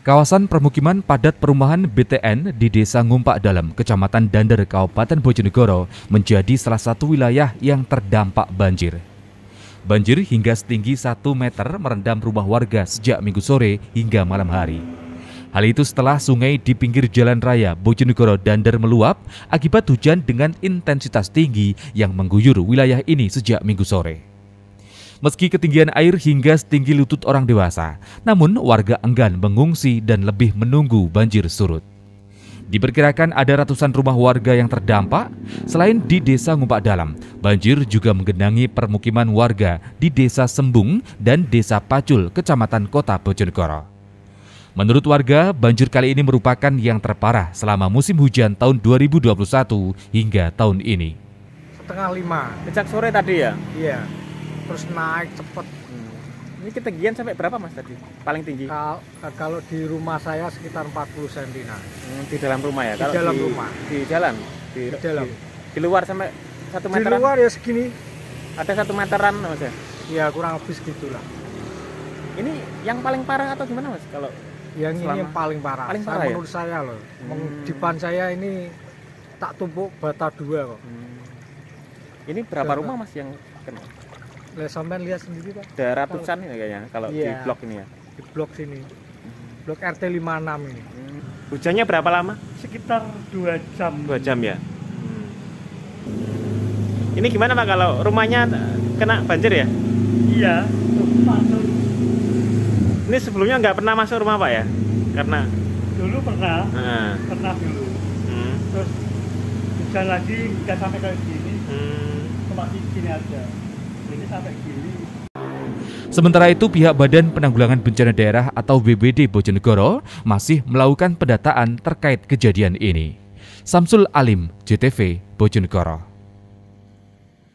Kawasan permukiman padat perumahan BTN di Desa Ngumpak Dalam, Kecamatan Dander, Kabupaten Bojonegoro menjadi salah satu wilayah yang terdampak banjir. Banjir hingga setinggi 1 meter merendam rumah warga sejak minggu sore hingga malam hari. Hal itu setelah sungai di pinggir jalan raya Bojonegoro Dander meluap akibat hujan dengan intensitas tinggi yang mengguyur wilayah ini sejak minggu sore meski ketinggian air hingga setinggi lutut orang dewasa. Namun warga enggan mengungsi dan lebih menunggu banjir surut. Diperkirakan ada ratusan rumah warga yang terdampak. Selain di desa Ngumpak Dalam, banjir juga menggenangi permukiman warga di desa Sembung dan desa Pacul, kecamatan kota Bojonegoro. Menurut warga, banjir kali ini merupakan yang terparah selama musim hujan tahun 2021 hingga tahun ini. Setengah lima, sejak sore tadi ya? Iya terus naik cepet hmm. ini ketinggian sampai berapa mas tadi paling tinggi Kal eh, kalau di rumah saya sekitar 40 cm hmm, di dalam rumah ya di kalau dalam di, rumah di jalan di, di dalam di, di luar sampai satu meteran di luar ya segini ada satu meteran mas ya ya kurang lebih segitulah ini yang paling parah atau gimana mas kalau yang selama? ini yang paling parah, paling parah saya, ya? menurut saya loh hmm. di depan saya ini tak tumpuk bata dua kok hmm. ini berapa Dan rumah mas yang kena lah lihat sendiri Pak. Daerah ratusan ini kayaknya kalau di iya. blok ini ya. Di blok sini. Blok RT 56 ini. Hmm. Hujannya berapa lama? Sekitar 2 jam. 2 jam ya. Hmm. Ini gimana Pak kalau rumahnya kena banjir ya? Iya, masuk. Ini sebelumnya nggak pernah masuk rumah Pak ya? Karena dulu pernah. Nah. Pernah dulu. Hmm. Terus hujan lagi nggak sampai kayak gini. Hmm. Cuma sini aja. Sementara itu, pihak Badan Penanggulangan Bencana Daerah atau BBD Bojonegoro masih melakukan pendataan terkait kejadian ini. Samsul Alim, JTV, Bojonegoro.